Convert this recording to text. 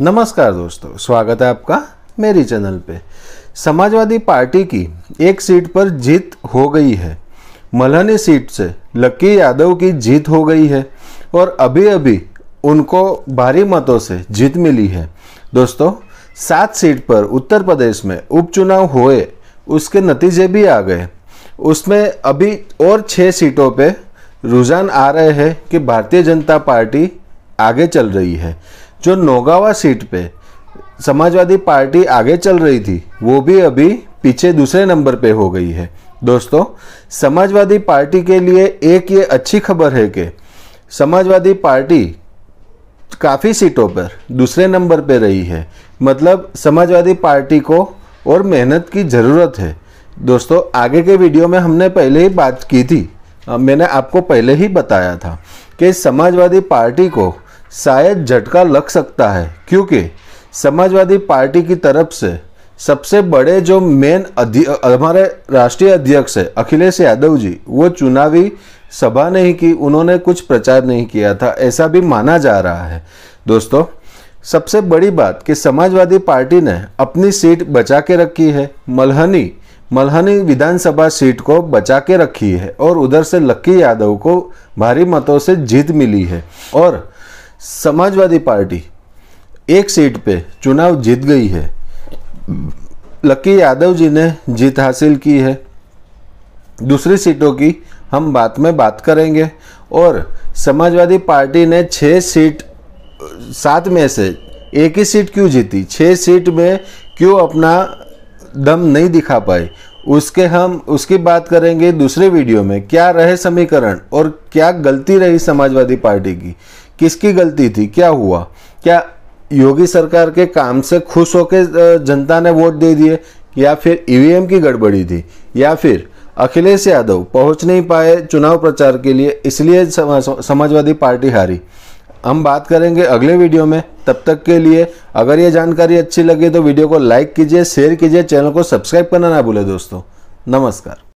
नमस्कार दोस्तों स्वागत है आपका मेरी चैनल पे समाजवादी पार्टी की एक सीट पर जीत हो गई है मल्हनी सीट से लक्की यादव की जीत हो गई है और अभी अभी उनको भारी मतों से जीत मिली है दोस्तों सात सीट पर उत्तर प्रदेश में उपचुनाव हुए उसके नतीजे भी आ गए उसमें अभी और छः सीटों पे रुझान आ रहे हैं कि भारतीय जनता पार्टी आगे चल रही है जो नोगावा सीट पे समाजवादी पार्टी आगे चल रही थी वो भी अभी पीछे दूसरे नंबर पे हो गई है दोस्तों समाजवादी पार्टी के लिए एक ये अच्छी खबर है कि समाजवादी पार्टी काफ़ी सीटों पर दूसरे नंबर पे रही है मतलब समाजवादी पार्टी को और मेहनत की ज़रूरत है दोस्तों आगे के वीडियो में हमने पहले ही बात की थी मैंने आपको पहले ही बताया था कि समाजवादी पार्टी को शायद झटका लग सकता है क्योंकि समाजवादी पार्टी की तरफ से सबसे बड़े जो मेन हमारे राष्ट्रीय अध्यक्ष है अखिलेश यादव जी वो चुनावी सभा नहीं की उन्होंने कुछ प्रचार नहीं किया था ऐसा भी माना जा रहा है दोस्तों सबसे बड़ी बात कि समाजवादी पार्टी ने अपनी सीट बचा के रखी है मलहनी मलहनी विधानसभा सीट को बचा के रखी है और उधर से लक्की यादव को भारी मतों से जीत मिली है और समाजवादी पार्टी एक सीट पे चुनाव जीत गई है लकी यादव जी ने जीत हासिल की है दूसरी सीटों की हम बात में बात करेंगे और समाजवादी पार्टी ने छः सीट सात में से एक ही सीट क्यों जीती छः सीट में क्यों अपना दम नहीं दिखा पाई उसके हम उसकी बात करेंगे दूसरे वीडियो में क्या रहे समीकरण और क्या गलती रही समाजवादी पार्टी की किसकी गलती थी क्या हुआ क्या योगी सरकार के काम से खुश होकर जनता ने वोट दे दिए या फिर ईवीएम की गड़बड़ी थी या फिर अखिलेश यादव पहुंच नहीं पाए चुनाव प्रचार के लिए इसलिए समाजवादी पार्टी हारी हम बात करेंगे अगले वीडियो में तब तक के लिए अगर ये जानकारी अच्छी लगी तो वीडियो को लाइक कीजिए शेयर कीजिए चैनल को सब्सक्राइब करना ना भूले दोस्तों नमस्कार